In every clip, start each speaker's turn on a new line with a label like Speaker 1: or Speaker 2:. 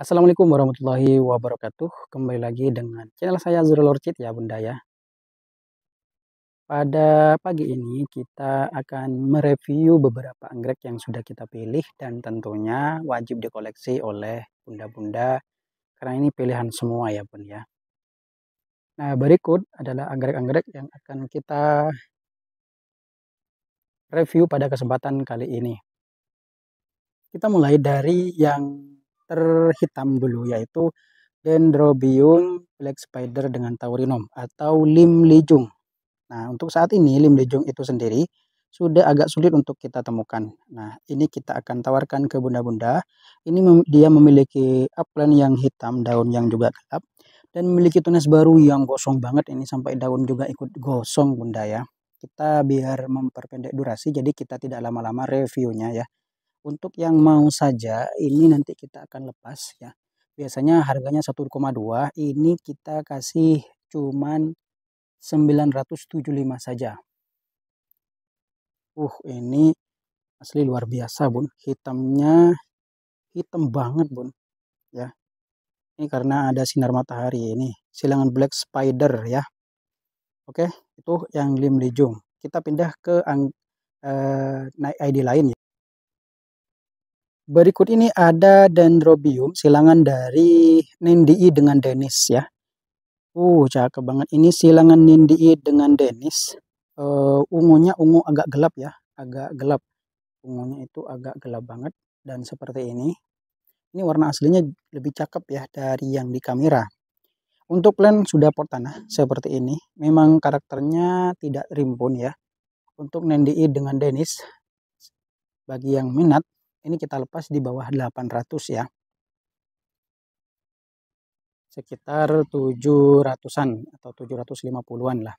Speaker 1: Assalamualaikum warahmatullahi wabarakatuh. Kembali lagi dengan channel saya Zul Orchid ya Bunda ya. Pada pagi ini kita akan mereview beberapa anggrek yang sudah kita pilih dan tentunya wajib dikoleksi oleh bunda-bunda karena ini pilihan semua ya bunda ya. Nah berikut adalah anggrek-anggrek yang akan kita review pada kesempatan kali ini. Kita mulai dari yang terhitam dulu yaitu Dendrobium black spider dengan taurinum atau lim lijung. Nah, untuk saat ini lim lijung itu sendiri sudah agak sulit untuk kita temukan. Nah, ini kita akan tawarkan ke bunda-bunda. Ini mem dia memiliki upland yang hitam, daun yang juga gelap dan memiliki tunas baru yang gosong banget ini sampai daun juga ikut gosong bunda ya kita biar memperpendek durasi jadi kita tidak lama-lama reviewnya ya untuk yang mau saja ini nanti kita akan lepas ya biasanya harganya 1,2 ini kita kasih cuman 975 saja uh ini asli luar biasa bun hitamnya hitam banget bun ya ini karena ada sinar matahari ini silangan black spider ya oke itu yang lim lijung kita pindah ke eh, ID lain ya Berikut ini ada dendrobium silangan dari Nindii dengan Denis ya. Uh, cakep banget. Ini silangan Nindii dengan Denis. Uh, ungunya ungu agak gelap ya, agak gelap. Ungunya itu agak gelap banget dan seperti ini. Ini warna aslinya lebih cakep ya dari yang di kamera. Untuk plan sudah pot tanah seperti ini. Memang karakternya tidak rimbun ya. Untuk Nindii dengan Denis bagi yang minat ini kita lepas di bawah 800 ya sekitar 700-an atau 750-an lah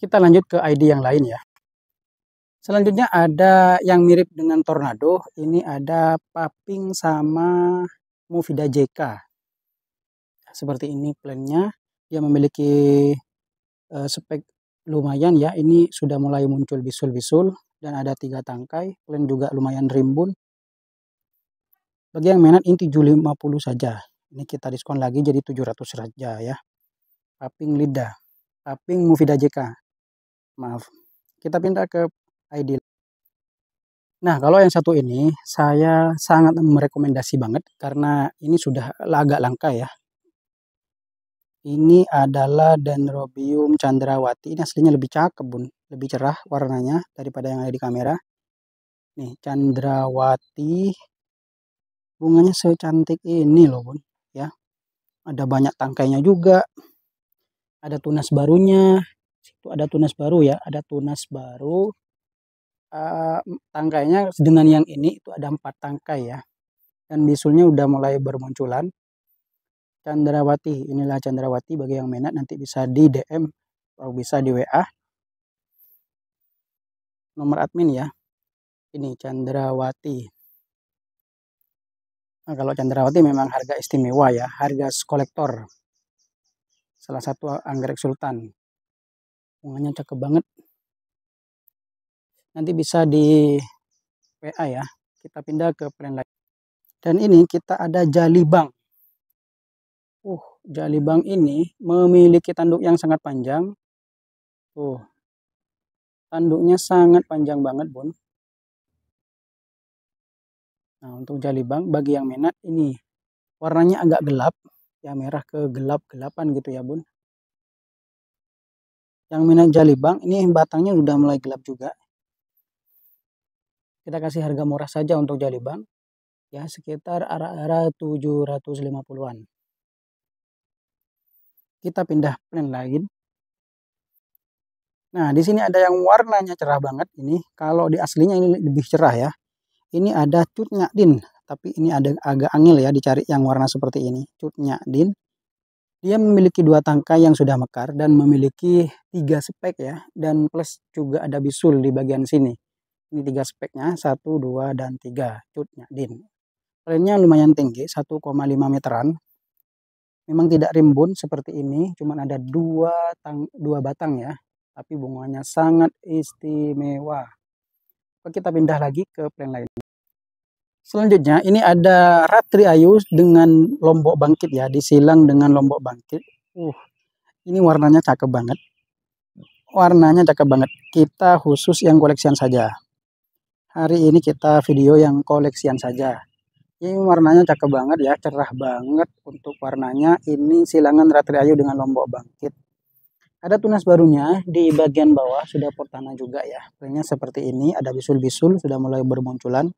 Speaker 1: kita lanjut ke ID yang lain ya selanjutnya ada yang mirip dengan Tornado ini ada Paping sama Mufida JK seperti ini plannya dia memiliki eh, spek lumayan ya ini sudah mulai muncul bisul-bisul dan ada tiga tangkai plan juga lumayan rimbun bagi yang inti ini 750 saja ini kita diskon lagi jadi 700 saja ya Aping lidah aping mufida JK maaf kita pindah ke ID Nah, kalau yang satu ini saya sangat merekomendasi banget karena ini sudah agak langka ya. Ini adalah Dendrobium chandrawati. Ini aslinya lebih cakep, Bun. Lebih cerah warnanya daripada yang ada di kamera. Nih, chandrawati. Bunganya secantik ini loh, Bun, ya. Ada banyak tangkainya juga. Ada tunas barunya. Situ ada tunas baru ya, ada tunas baru. Uh, tangkainya dengan yang ini itu ada empat tangkai ya dan bisulnya udah mulai bermunculan Chandrawati. Inilah Chandrawati bagi yang minat nanti bisa di DM atau bisa di WA. Nomor admin ya. Ini Chandrawati. Nah, kalau Chandrawati memang harga istimewa ya, harga kolektor. Salah satu anggrek sultan. Bunganya cakep banget. Nanti bisa di WA ya. Kita pindah ke plan lain. Dan ini kita ada Jalibang. Uh, jalibang ini memiliki tanduk yang sangat panjang. Tuh. Tanduknya sangat panjang banget, Bun. Nah, untuk jalibang bagi yang minat ini warnanya agak gelap, ya merah ke gelap-gelapan gitu ya, Bun. Yang minat jalibang ini batangnya sudah mulai gelap juga. Kita kasih harga murah saja untuk jalibang ya sekitar arah-arah 750-an kita pindah plan lain. nah di sini ada yang warnanya cerah banget ini kalau di aslinya ini lebih cerah ya ini ada cutnya din tapi ini ada agak angil ya dicari yang warna seperti ini cutnya din dia memiliki dua tangkai yang sudah mekar dan memiliki tiga spek ya dan plus juga ada bisul di bagian sini ini tiga speknya satu dua dan tiga cutnya din Plannya lumayan tinggi 1,5 meteran memang tidak rimbun seperti ini cuma ada dua tang dua batang ya tapi bunganya sangat istimewa Oke, kita pindah lagi ke plan lain selanjutnya ini ada ratri ayu dengan lombok bangkit ya disilang dengan lombok bangkit uh ini warnanya cakep banget warnanya cakep banget kita khusus yang koleksian saja hari ini kita video yang koleksian saja ini warnanya cakep banget ya cerah banget untuk warnanya ini silangan Ratri Ayu dengan Lombok Bangkit ada tunas barunya di bagian bawah sudah portana juga ya Pelinya seperti ini ada bisul-bisul sudah mulai bermunculan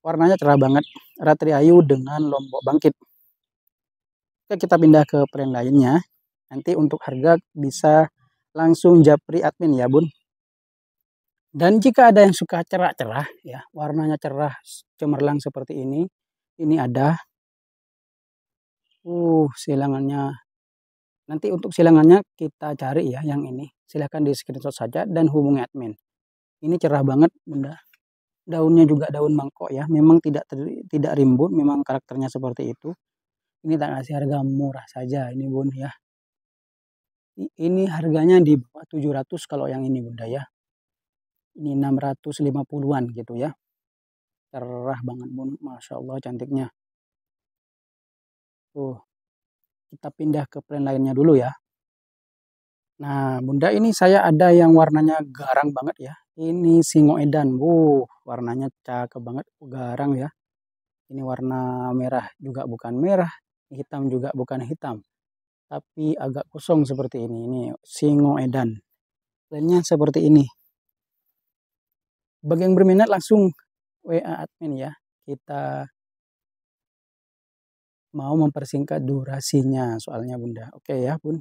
Speaker 1: warnanya cerah banget Ratri Ayu dengan Lombok Bangkit Oke kita pindah ke print lainnya nanti untuk harga bisa langsung japri admin ya bun dan jika ada yang suka cerah-cerah, ya warnanya cerah cemerlang seperti ini, ini ada. Uh, silangannya. Nanti untuk silangannya kita cari ya yang ini. Silahkan di screenshot saja dan hubungi admin. Ini cerah banget, bunda. Daunnya juga daun mangkok ya. Memang tidak ter, tidak rimbun, memang karakternya seperti itu. Ini tak kasih harga murah saja ini bun ya. Ini harganya di bawah 700 kalau yang ini bunda ya ini 650-an gitu ya cerah banget bun Masya Allah cantiknya tuh kita pindah ke plan lainnya dulu ya nah bunda ini saya ada yang warnanya garang banget ya ini singo edan bu warnanya cakep banget garang ya ini warna merah juga bukan merah hitam juga bukan hitam tapi agak kosong seperti ini ini singo edan lainnya seperti ini bagi yang berminat langsung WA admin ya kita mau mempersingkat durasinya soalnya bunda oke ya bun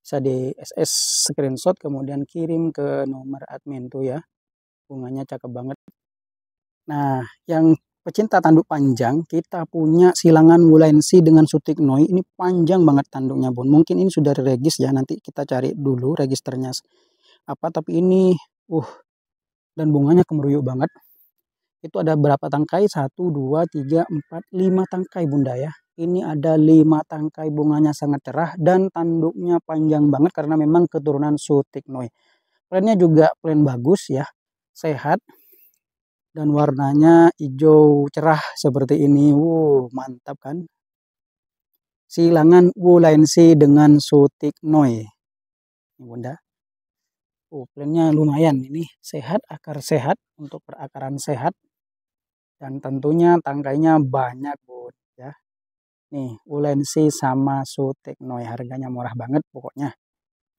Speaker 1: bisa di SS screenshot kemudian kirim ke nomor admin tuh ya bunganya cakep banget nah yang pecinta tanduk panjang kita punya silangan wulensi dengan sutik noi ini panjang banget tanduknya bun mungkin ini sudah regis ya nanti kita cari dulu registernya apa tapi ini uh dan bunganya kemeruyuk banget. Itu ada berapa tangkai? Satu, dua, tiga, empat, lima tangkai bunda ya. Ini ada lima tangkai bunganya sangat cerah dan tanduknya panjang banget karena memang keturunan Sutiknoi. Plannya juga plan bagus ya, sehat dan warnanya hijau cerah seperti ini. Wow, mantap kan? Silangan Wulensi dengan Sutiknoi. Bunda. Oh, plannya lumayan ini sehat, akar sehat untuk perakaran sehat. Dan tentunya tangkainya banyak, Bu, ya. Nih, Ulensi sama Suteknoi harganya murah banget pokoknya.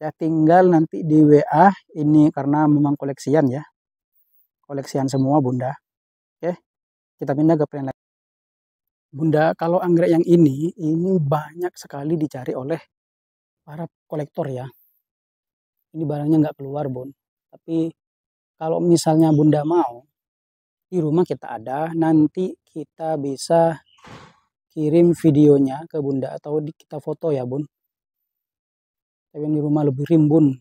Speaker 1: Ya tinggal nanti di WA ini karena memang koleksian ya. Koleksian semua, Bunda. Oke. Kita pindah ke plan lain. Bunda, kalau anggrek yang ini, ini banyak sekali dicari oleh para kolektor ya ini barangnya nggak keluar bun tapi kalau misalnya bunda mau di rumah kita ada nanti kita bisa kirim videonya ke bunda atau kita foto ya bun tapi yang di rumah lebih rimbun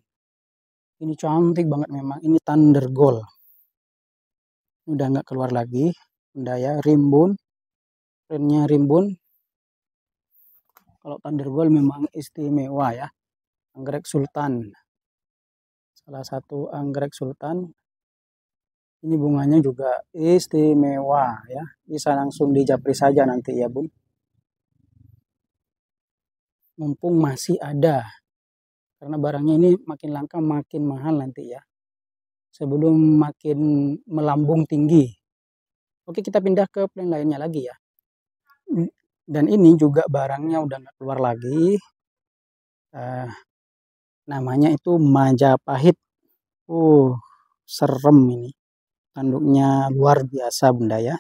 Speaker 1: ini cantik banget memang ini thunder gold udah nggak keluar lagi bunda ya rimbun trennya rimbun kalau thunder gold memang istimewa ya anggrek sultan salah satu anggrek sultan ini bunganya juga istimewa ya bisa langsung dijapri saja nanti ya bun mumpung masih ada karena barangnya ini makin langka makin mahal nanti ya sebelum makin melambung tinggi oke kita pindah ke plan lainnya lagi ya dan ini juga barangnya udah nggak keluar lagi uh, namanya itu Majapahit uh serem ini tanduknya luar biasa bunda ya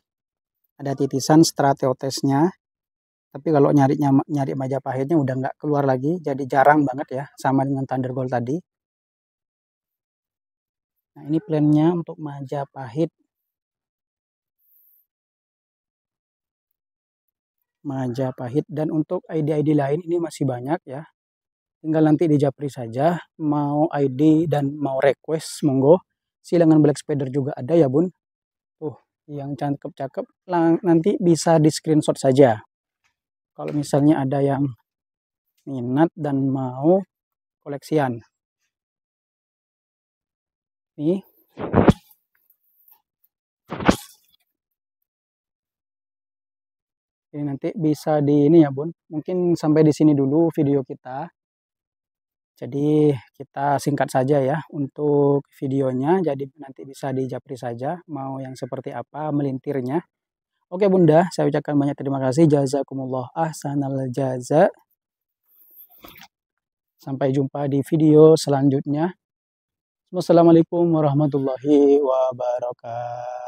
Speaker 1: ada titisan strateotesnya tapi kalau nyari nyari Majapahitnya udah nggak keluar lagi jadi jarang banget ya sama dengan Thunder tadi nah ini plannya untuk Majapahit Majapahit dan untuk ID-ID lain ini masih banyak ya tinggal nanti di Japri saja mau ID dan mau request monggo silangan black spider juga ada ya bun tuh yang cakep-cakep nanti bisa di screenshot saja kalau misalnya ada yang minat dan mau koleksian nih Jadi nanti bisa di ini ya bun. Mungkin sampai di sini dulu video kita. Jadi kita singkat saja ya untuk videonya. Jadi nanti bisa dijapri saja mau yang seperti apa melintirnya. Oke Bunda, saya ucapkan banyak terima kasih. Jazakumullah ahsanal jaza. Sampai jumpa di video selanjutnya. Wassalamualaikum warahmatullahi wabarakatuh.